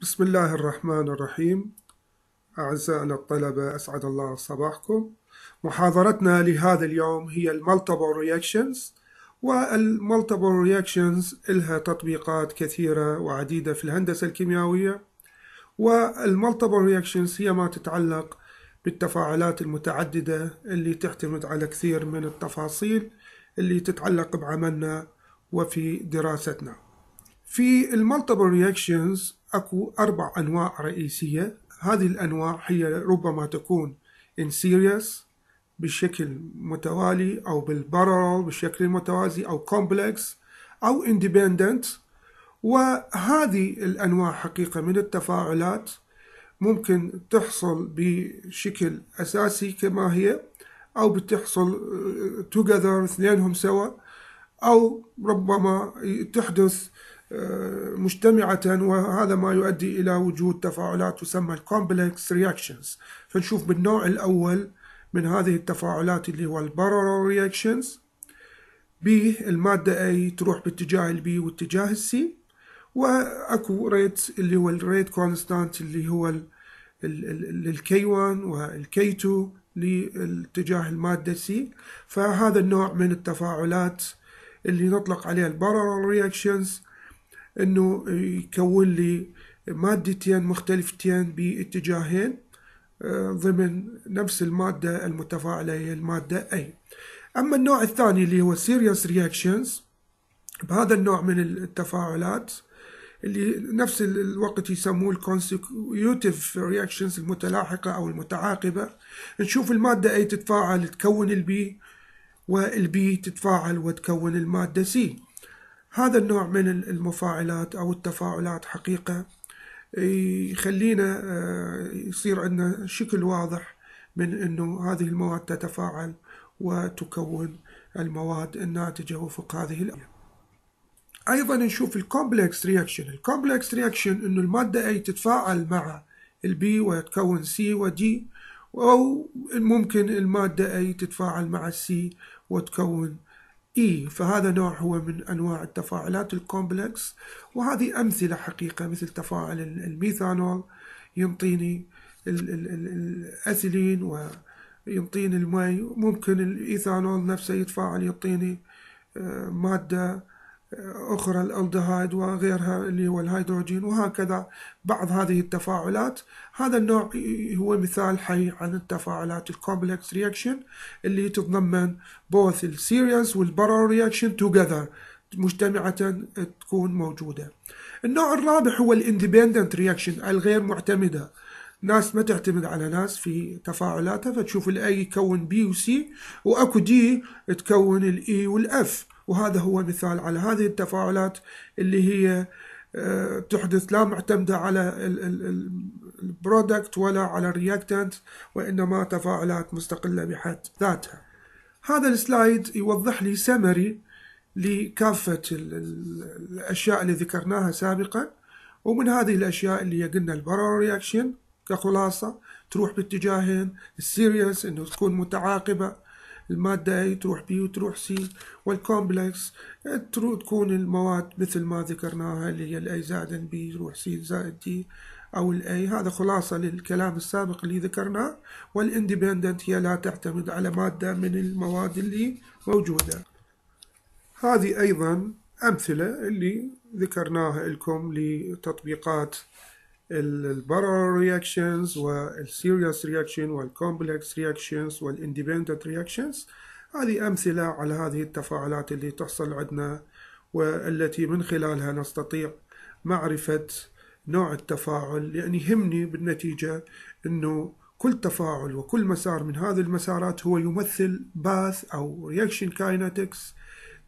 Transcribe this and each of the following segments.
بسم الله الرحمن الرحيم أعزائنا الطلبة أسعد الله صباحكم محاضرتنا لهذا اليوم هي المالتيبل رياكشنز والمالتيبل رياكشنز لها تطبيقات كثيرة وعديدة في الهندسة الكيميائية والمالتيبل رياكشنز هي ما تتعلق بالتفاعلات المتعددة اللي تعتمد على كثير من التفاصيل اللي تتعلق بعملنا وفي دراستنا في المالتيبل رياكشنز أكو أربع أنواع رئيسية هذه الأنواع هي ربما تكون in سيريس بشكل متوالي أو بالبارل بشكل متوازي أو complex أو independent وهذه الأنواع حقيقة من التفاعلات ممكن تحصل بشكل أساسي كما هي أو بتحصل uh، together اثنينهم سوا أو ربما تحدث مجتمعة وهذا ما يؤدي إلى وجود تفاعلات تسمى الكومبلكس reactions فنشوف بالنوع الأول من هذه التفاعلات اللي هو البارالل reactions بي المادة A تروح باتجاه B واتجاه السي واكو ريت اللي هو الريت كونستانت اللي هو للكي 1 والكي 2 لاتجاه المادة سي فهذا النوع من التفاعلات اللي نطلق عليها البارالل reactions انه يكون لي مادتين مختلفتين باتجاهين آه، ضمن نفس المادة المتفاعلة هي المادة A أما النوع الثاني اللي هو serious reactions بهذا النوع من التفاعلات اللي نفس الوقت يسموه الكونسيكيوتيف رياكشنز المتلاحقة أو المتعاقبة نشوف المادة أي تتفاعل تكون البي والبي تتفاعل وتكون المادة سي هذا النوع من المفاعلات أو التفاعلات حقيقة يخلينا آه، يصير عندنا شكل واضح من أنه هذه المواد تتفاعل وتكون المواد الناتجة وفق هذه الأمور أيضا نشوف الكومبلكس رياكشن الكومبلكس رياكشن أنه المادة أي تتفاعل مع البي ويتكون سي ودي أو ممكن المادة أي تتفاعل مع السي وتكون اي فهذا نوع هو من انواع التفاعلات الكومبلكس وهذه امثله حقيقه مثل تفاعل الميثانول ينطيني الأثيلين وينطيني المي ممكن الإيثانول نفسه يتفاعل يعطيني آه، مادة أخرى الألدهايد وغيرها اللي هو الهيدروجين وهكذا بعض هذه التفاعلات هذا النوع هو مثال حي عن التفاعلات الكومبلكس رياكشن اللي تتضمن both السيريوس والبرا رياكشن together مجتمعة تكون موجودة النوع الرابع هو الاندبندنت رياكشن الغير معتمدة ناس ما تعتمد على ناس في تفاعلاتها فتشوف الاي يكون بي وسي واكو دي تكون الاي e والاف وهذا هو مثال على هذه التفاعلات اللي هي آه، تحدث لا معتمدة على البرودكت ولا على الرياكتنت وإنما تفاعلات مستقلة بحد ذاتها هذا السلايد يوضح لي سمري لكافة الأشياء اللي ذكرناها سابقا ومن هذه الأشياء اللي قلنا البارو رياكشن كخلاصة تروح باتجاهين السيريس انه تكون متعاقبة المادة اي تروح بي وتروح سي والكومبلكس تكون المواد مثل ما ذكرناها اللي هي الأي زائد بي تروح سي زائد دي أو الأي هذا خلاصة للكلام السابق اللي ذكرناه والاندبندنت هي لا تعتمد على مادة من المواد اللي موجودة هذه أيضا أمثلة اللي ذكرناها لكم لتطبيقات البارال رياكشنز والسيريس رياكشن والكومبلكس رياكشنز والاندبندنت رياكشنز هذه أمثلة على هذه التفاعلات اللي تحصل عندنا والتي من خلالها نستطيع معرفة نوع التفاعل لأن يعني يهمني بالنتيجة أنه كل تفاعل وكل مسار من هذه المسارات هو يمثل باث أو رياكشن كاينتكس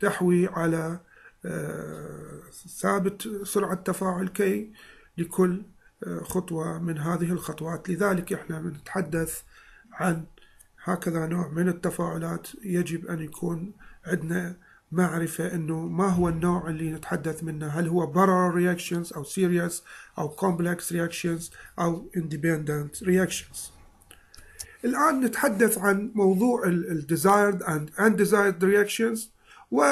تحوي على آه، ثابت سرعة تفاعل كي لكل خطوة من هذه الخطوات لذلك احنا بنتحدث عن هكذا نوع من التفاعلات يجب أن يكون عندنا معرفة أنه ما هو النوع اللي نتحدث منه هل هو parallel reactions أو serious أو complex reactions أو independent reactions الآن نتحدث عن موضوع ال desired and undesired reactions و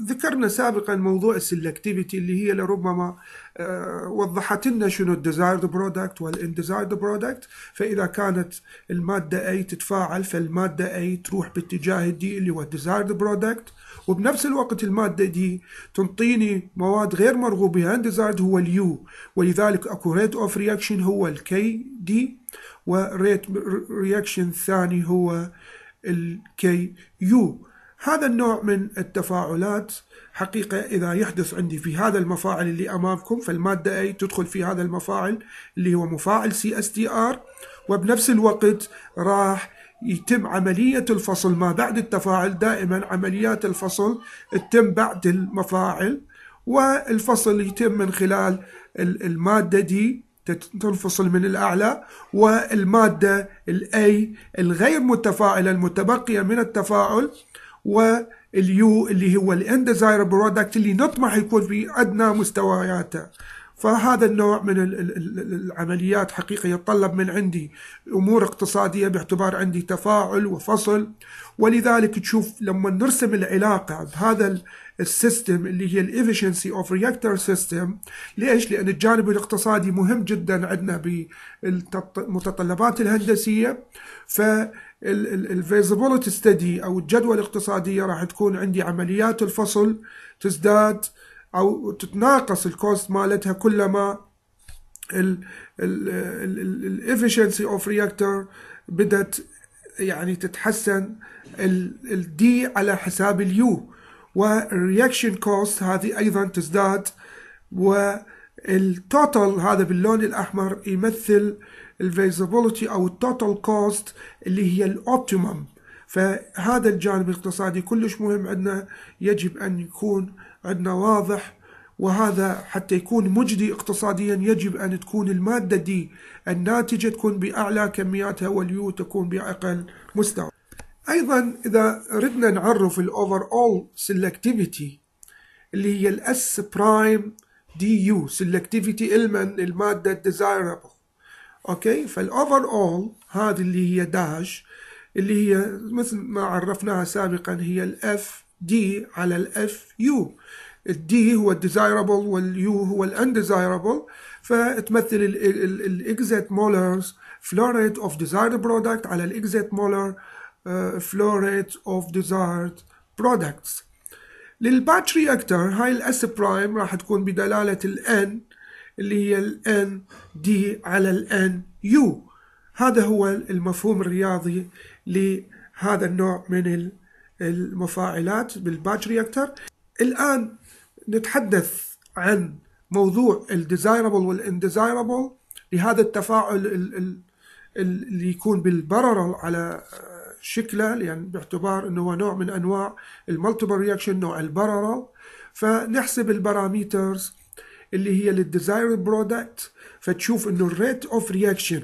ذكرنا سابقا موضوع السلكتيفيتي اللي هي لربما آه، وضحت لنا شنو الديزايرد برودكت والانديزايرد برودكت فاذا كانت الماده اي تتفاعل فالماده اي تروح باتجاه دي اللي هو الديزايرد برودكت وبنفس الوقت المادة دي تنطيني مواد غير مرغوب بها انديزايرد هو اليو ولذلك اكو ريت اوف رياكشن هو الكي دي وريت رياكشن ثاني هو الكي يو هذا النوع من التفاعلات حقيقة إذا يحدث عندي في هذا المفاعل اللي أمامكم فالمادة أي تدخل في هذا المفاعل اللي هو مفاعل سي اس ار وبنفس الوقت راح يتم عملية الفصل ما بعد التفاعل دائما عمليات الفصل تتم بعد المفاعل والفصل يتم من خلال المادة دي تنفصل من الأعلى والمادة الأي الغير متفاعلة المتبقية من التفاعل واليو اللي هو الاندزاير برودكت اللي نطمح يكون في ادنى مستوياته فهذا النوع من العمليات حقيقة يتطلب من عندي أمور اقتصادية باعتبار عندي تفاعل وفصل ولذلك تشوف لما نرسم العلاقة بهذا السيستم اللي هي الافشنسي اوف رياكتور سيستم ليش؟ لأن الجانب الاقتصادي مهم جدا عندنا بالمتطلبات الهندسية ف الفيزابيلتي ستدي او الجدوى الاقتصاديه راح تكون عندي عمليات الفصل تزداد او تتناقص الكوست مالتها كلما الافشنسي اوف رياكتور بدت يعني تتحسن الدي على حساب اليو والرياكشن كوست هذه ايضا تزداد والتوتال هذا باللون الاحمر يمثل الفيزابيلتي او التوتال كوست اللي هي الاوبتيمم فهذا الجانب الاقتصادي كلش مهم عندنا يجب ان يكون عندنا واضح وهذا حتى يكون مجدي اقتصاديا يجب ان تكون الماده دي الناتجه تكون باعلى كمياتها واليو تكون باقل مستوى. ايضا اذا ردنا نعرف الاوفر اول سلكتيفيتي اللي هي الاس برايم دي يو سلكتيفيتي المن الماده الديزايربل اوكي فالاوفر اول هذه اللي هي داش اللي هي مثل ما عرفناها سابقا هي الاف دي على الاف يو الدي هو الديزايربل واليو هو الانديزايربل فتمثل الاكزيت مولرز فلو ريت اوف ديزايرد برودكت على الاكزيت مولر فلو ريت اوف ديزايرد برودكتس للباتش رياكتر هاي الاس برايم راح تكون بدلاله الان اللي هي الان دي على الان يو هذا هو المفهوم الرياضي لهذا النوع من المفاعلات بالباتش رياكتر الآن نتحدث عن موضوع الديزايربل والانديزايربل لهذا التفاعل اللي يكون بالبرر على آه، شكله يعني باعتبار انه هو نوع من انواع المالتيبل رياكشن نوع البرر فنحسب الباراميترز اللي هي للديزاير برودكت فتشوف انه الريت اوف رياكشن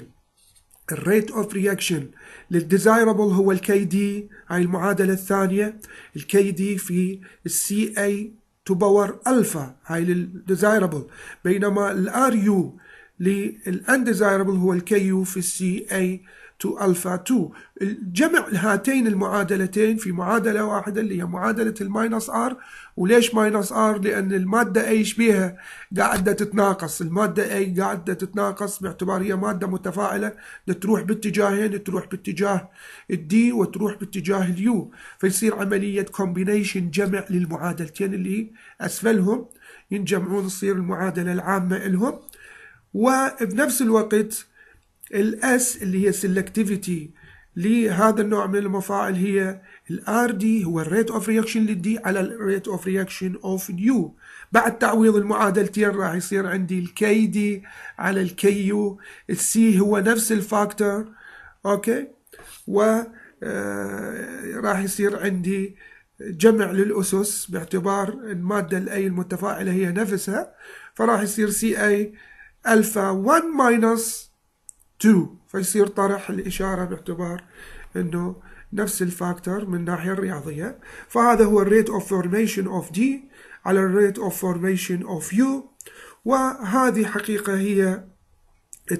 الريت اوف رياكشن للديزايربل هو الكي دي هاي المعادله الثانيه الكي دي في السي اي تو باور الفا هاي للديزايربل بينما الار يو للأنديزايربل هو الكيو في السي اي تو ألفا 2 جمع هاتين المعادلتين في معادلة واحدة اللي هي معادلة الماينس ار وليش ماينس ار لأن المادة اي شبيها قاعدة تتناقص المادة اي قاعدة تتناقص باعتبار هي مادة متفاعلة تروح باتجاهين تروح باتجاه الدي وتروح باتجاه اليو فيصير عملية كومبينيشن جمع للمعادلتين اللي أسفلهم ينجمعون تصير المعادلة العامة لهم وبنفس الوقت الاس اللي هي سلكتيفيتي لهذا النوع من المفاعل هي الار دي هو الريت اوف رياكشن للدي على الريت اوف رياكشن اوف نيو بعد تعويض المعادلتين راح يصير عندي الكي دي على الكي يو السي هو نفس الفاكتور اوكي و آه، راح يصير عندي جمع للأسس باعتبار المادة الأي المتفاعلة هي نفسها فراح يصير سي أي ألفا 1 ماينس 2 فيصير طرح الإشارة باعتبار أنه نفس الفاكتور من الناحية الرياضية فهذا هو الريت اوف فورميشن اوف دي على الريت اوف فورميشن اوف يو وهذه حقيقة هي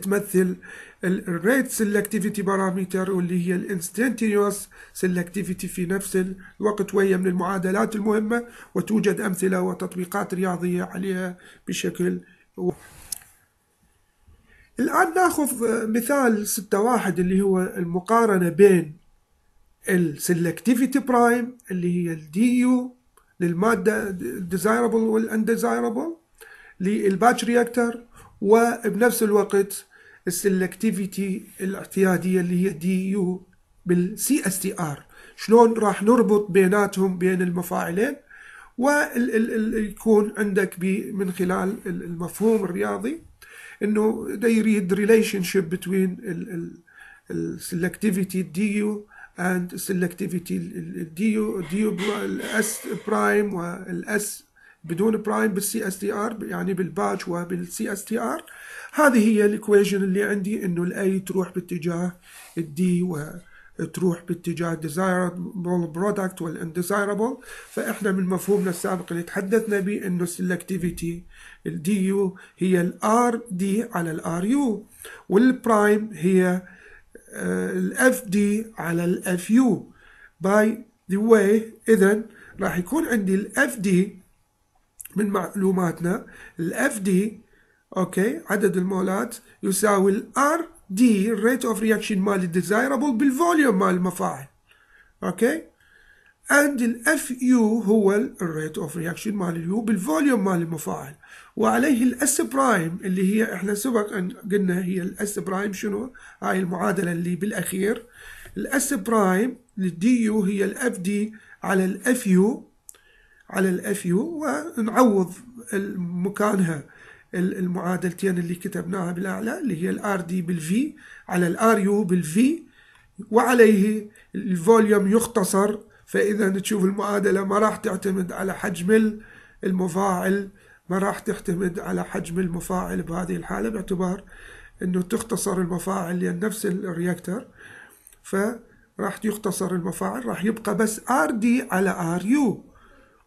تمثل الريت سيلكتيفيتي بارامتر واللي هي الانستنتينيوس سيلكتيفيتي في نفس الوقت وهي من المعادلات المهمة وتوجد أمثلة وتطبيقات رياضية عليها بشكل الآن ناخذ آه، مثال ستة واحد اللي هو المقارنة بين السلكتيفيتي برايم اللي هي الدي يو للمادة الديزايربل والانديزايربل للباتش رياكتر وبنفس الوقت السلكتيفيتي الاعتيادية اللي هي دي يو بالسي اس تي ار شلون راح نربط بيناتهم بين المفاعلين ويكون عندك من خلال المفهوم الرياضي انه they read relationship between selectivity DU and selectivity DU DU الاس برايم والاس بدون برايم بالسي اس تي ار يعني بالباتش وبالسي اس تي ار هذه هي الايكويشن اللي عندي انه الاي تروح باتجاه الدي و تروح باتجاه desirable برودكت والاندesirable فاحنا من مفهومنا السابق اللي تحدثنا به انه السلكتيفيتي الدي يو هي الار دي على الار يو والبرايم هي آه، الاف دي على الاف يو باي ذا واي اذا راح يكون عندي الاف دي من معلوماتنا الاف دي اوكي عدد المولات يساوي الار دي الريت اوف رياكشن مال الديزايربل بالفوليوم مال المفاعل اوكي اند الاف يو هو الريت اوف رياكشن مال اليو بالفوليوم مال المفاعل وعليه الاس برايم اللي هي احنا سبق ان قلنا هي الاس برايم شنو هاي المعادله اللي بالاخير الاس برايم للدي يو هي الاف دي على الاف يو على الاف يو ونعوض مكانها المعادلتين اللي كتبناها بالأعلى اللي هي الار دي بالفي على الار يو بالفي وعليه الفوليوم يختصر فإذا تشوف المعادلة ما راح تعتمد على حجم المفاعل ما راح تعتمد على حجم المفاعل بهذه الحالة باعتبار أنه تختصر المفاعل لأن نفس الرياكتر فراح يختصر المفاعل راح يبقى بس ار دي على ار يو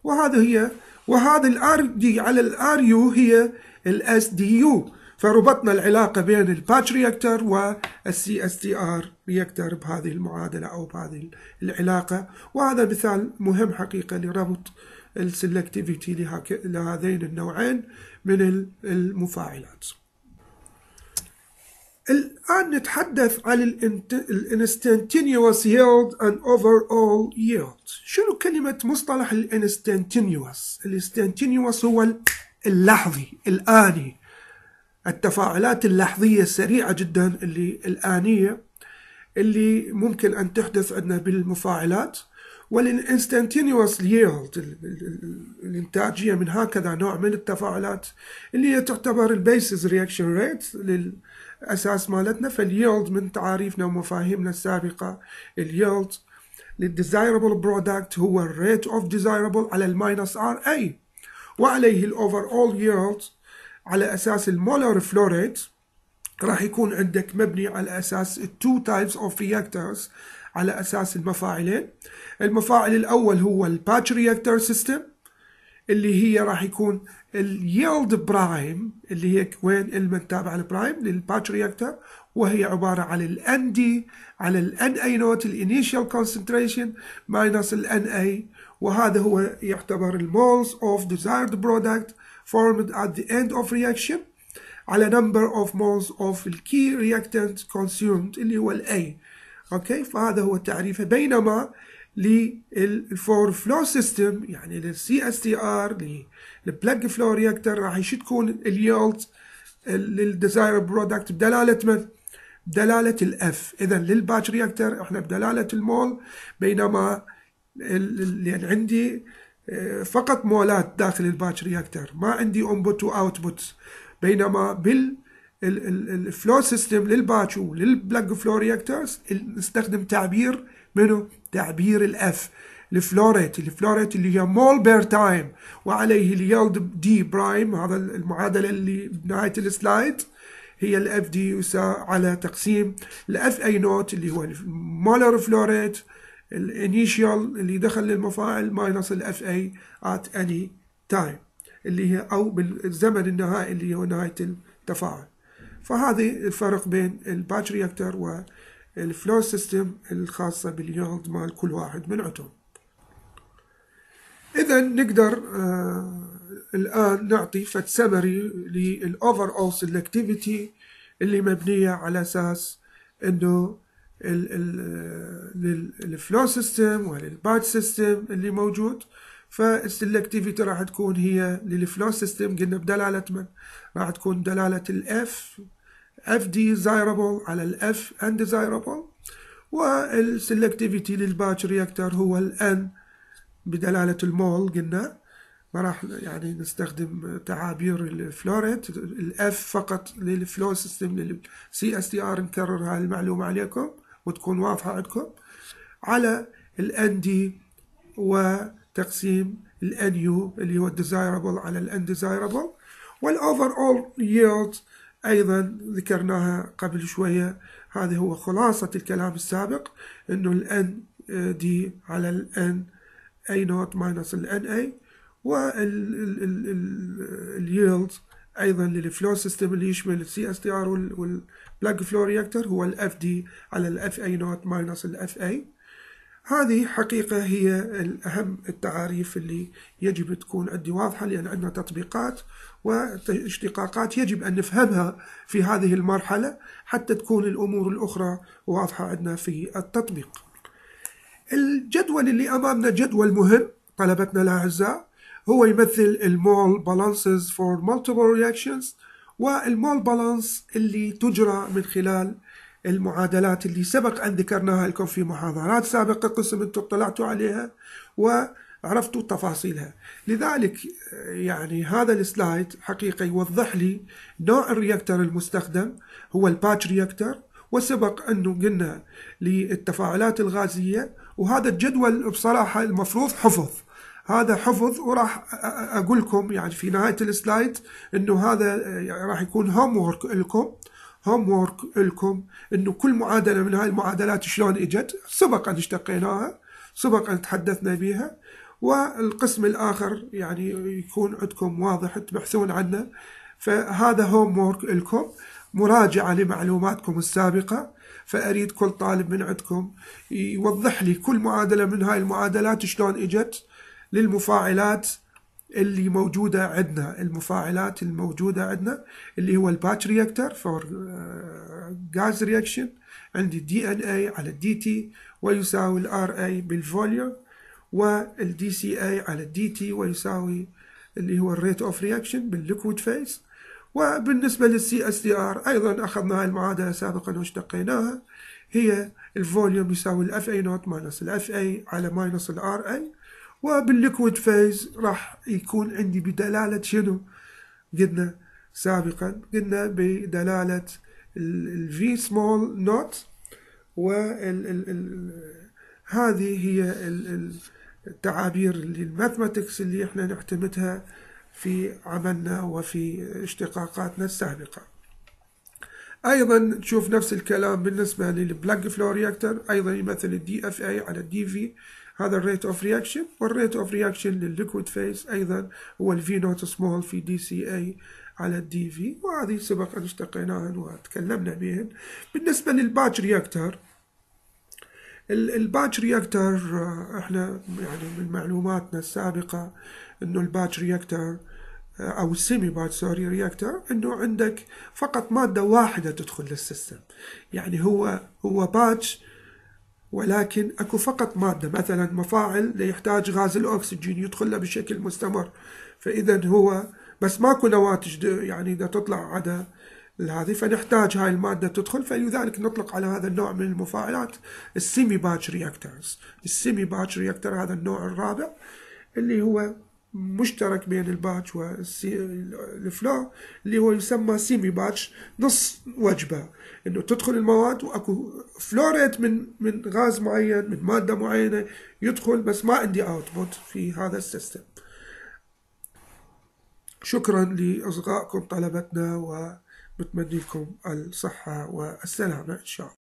وهذا هي وهذا الار دي على الار يو هي الاس دي يو فربطنا العلاقة بين الباتش رياكتر والسي اس تي ار رياكتر بهذه المعادلة أو بهذه العلاقة وهذا مثال مهم حقيقة لربط السلكتيفيتي لهذين النوعين من المفاعلات الآن نتحدث عن الانستنتينيوس ييلد اوفر اول يلد شنو كلمة مصطلح الانستنتينيوس الانستنتينيوس هو اللحظي الآني التفاعلات اللحظية السريعة جدا اللي الآنية اللي ممكن أن تحدث عندنا بالمفاعلات والانستنتينيوس ييلد الانتاجيه من هكذا نوع من التفاعلات اللي هي تعتبر البيسز رياكشن ريت للاساس مالتنا فالييلد من تعاريفنا ومفاهيمنا السابقه الييلد للديزايربل برودكت هو الريت اوف ديزايربل على الماينس ار اي وعليه الأوفر أول ييلد على أساس المولر فلوريت راح يكون عندك مبني على أساس التو تايبس أوف رياكتورز على أساس المفاعلين المفاعل الأول هو الباتش رياكتور سيستم اللي هي راح يكون اليلد برايم اللي هي وين المتابعة البرايم للباتش رياكتور وهي عبارة عن ال دي على ال اي نوت الانيشال كونسنتريشن ماينس ال اي وهذا هو يعتبر المولز of desired product formed at the end of reaction على number of moles of الكي reactant consumed اللي هو الاي اوكي فهذا هو التعريف بينما للفور فلو سيستم يعني للسي اس تي ار للبلاج فلو رياكتر راح تكون اليولد للديزاير برودكت بدلاله من؟ بدلاله الاف اذا للباتش رياكتر احنا بدلاله المول بينما لان يعني عندي آه، فقط مولات داخل الباتش رياكتر ما عندي انبوت واوتبوت بينما بال الفلو سيستم للباتش وللبلاك فلو رياكترز نستخدم تعبير منه تعبير الاف الفلوريت الفلوريت اللي هي مول بير تايم وعليه اليلد دي برايم هذا المعادله اللي بنهايه السلايد هي الاف دي يساوي على تقسيم الاف اي نوت اللي هو المولر فلوريت الانيشيال اللي دخل للمفاعل ماينس الاف اي ات اني تايم اللي هي او بالزمن النهائي اللي هو نهايه التفاعل فهذه الفرق بين الباتش رياكتر والفلو سيستم الخاصه باليولد مال كل واحد من عندهم اذا نقدر آه الان نعطي فد سمري للاوفر اول سلكتيفيتي اللي مبنيه على اساس انه للفلو سيستم وللباد سيستم اللي موجود فالسلكتيفيتي راح تكون هي للفلو سيستم قلنا بدلالة من راح تكون دلالة الاف اف دي على الاف اند زايربل والسلكتيفيتي للباتش رياكتر هو الان بدلالة المول قلنا ما راح يعني نستخدم تعابير الفلوريت الاف فقط للفلو سيستم للسي اس تي ار نكرر هاي المعلومه عليكم وتكون واضحة عندكم على الاندي وتقسيم الانيو اللي هو الديزايربل على الانديزايربل والاوفر اول ييلد ايضا ذكرناها قبل شويه هذا هو خلاصه الكلام السابق انه الان دي على الان اي نوت ماينس الان اي والييلد ايضا للفلو سيستم اللي يشمل السي اس تي ار والبلاك فلو رياكتور هو الاف دي على الاف اي نوت ماينس الاف اي هذه حقيقة هي أهم التعاريف اللي يجب تكون عندي واضحة لأن عندنا تطبيقات واشتقاقات يجب أن نفهمها في هذه المرحلة حتى تكون الأمور الأخرى واضحة عندنا في التطبيق الجدول اللي أمامنا جدول مهم طلبتنا الأعزاء هو يمثل المول بالانسز فور مالتيبل رياكشنز والمول بالانس اللي تجرى من خلال المعادلات اللي سبق أن ذكرناها لكم في محاضرات سابقة قسم أنتم اطلعتوا عليها وعرفتوا تفاصيلها لذلك يعني هذا السلايد حقيقة يوضح لي نوع الرياكتر المستخدم هو الباتش رياكتر وسبق أنه قلنا للتفاعلات الغازية وهذا الجدول بصراحة المفروض حفظ هذا حفظ وراح اقول لكم يعني في نهايه السلايد انه هذا يعني راح يكون هوم وورك لكم هوم وورك لكم انه كل معادله من هاي المعادلات شلون اجت سبق ان اشتقيناها سبق ان تحدثنا بها والقسم الاخر يعني يكون عندكم واضح تبحثون عنه فهذا هوم وورك لكم مراجعه لمعلوماتكم السابقه فاريد كل طالب من عندكم يوضح لي كل معادله من هاي المعادلات شلون اجت للمفاعلات اللي موجودة عندنا المفاعلات الموجودة عندنا اللي هو الباتش رياكتر فور غاز رياكشن عندي دي ان اي على الدي تي ويساوي الار اي بالفوليوم والدي سي اي على الدي تي ويساوي اللي هو الريت اوف رياكشن بالليكويد فيز وبالنسبة للسي اس دي ار ايضا اخذنا المعادلة سابقا واشتقيناها هي الفوليوم يساوي الاف اي نوت ماينس الاف اي على ماينس الار اي وبالليكويد فيز راح يكون عندي بدلالة شنو قلنا سابقا قلنا بدلالة الفي سمول نوت هذه هي التعابير الماثماتكس اللي احنا نعتمدها في عملنا وفي اشتقاقاتنا السابقه ايضا تشوف نفس الكلام بالنسبه للبلاك فلو رياكتر ايضا يمثل الدي اف اي على الدي في هذا الريت اوف رياكشن والريت اوف رياكشن للليكويد فيز ايضا هو الفي نوت سمول في دي سي اي على الدي في وهذه سبق ان اشتقيناها وتكلمنا بها بالنسبه للباتش رياكتر الباتش رياكتر احنا يعني من معلوماتنا السابقه انه الباتش رياكتر او السيمي سوري رياكتور انه عندك فقط ماده واحده تدخل للسيستم يعني هو هو باتش ولكن اكو فقط ماده مثلا مفاعل يحتاج غاز الاكسجين يدخل له بشكل مستمر فاذا هو بس ماكو نواتج يعني اذا تطلع على هذه فنحتاج هاي الماده تدخل فلذلك نطلق على هذا النوع من المفاعلات السيمي باتش رياكتورز السيمي باتش رياكتور هذا النوع الرابع اللي هو مشترك بين الباتش والفلو اللي هو يسمى سيمي باتش نص وجبه انه تدخل المواد واكو فلوريت من من غاز معين من ماده معينه يدخل بس ما عندي اوتبوت في هذا السيستم شكرا لاصغائكم طلبتنا وبتمنى لكم الصحه والسلامه ان شاء الله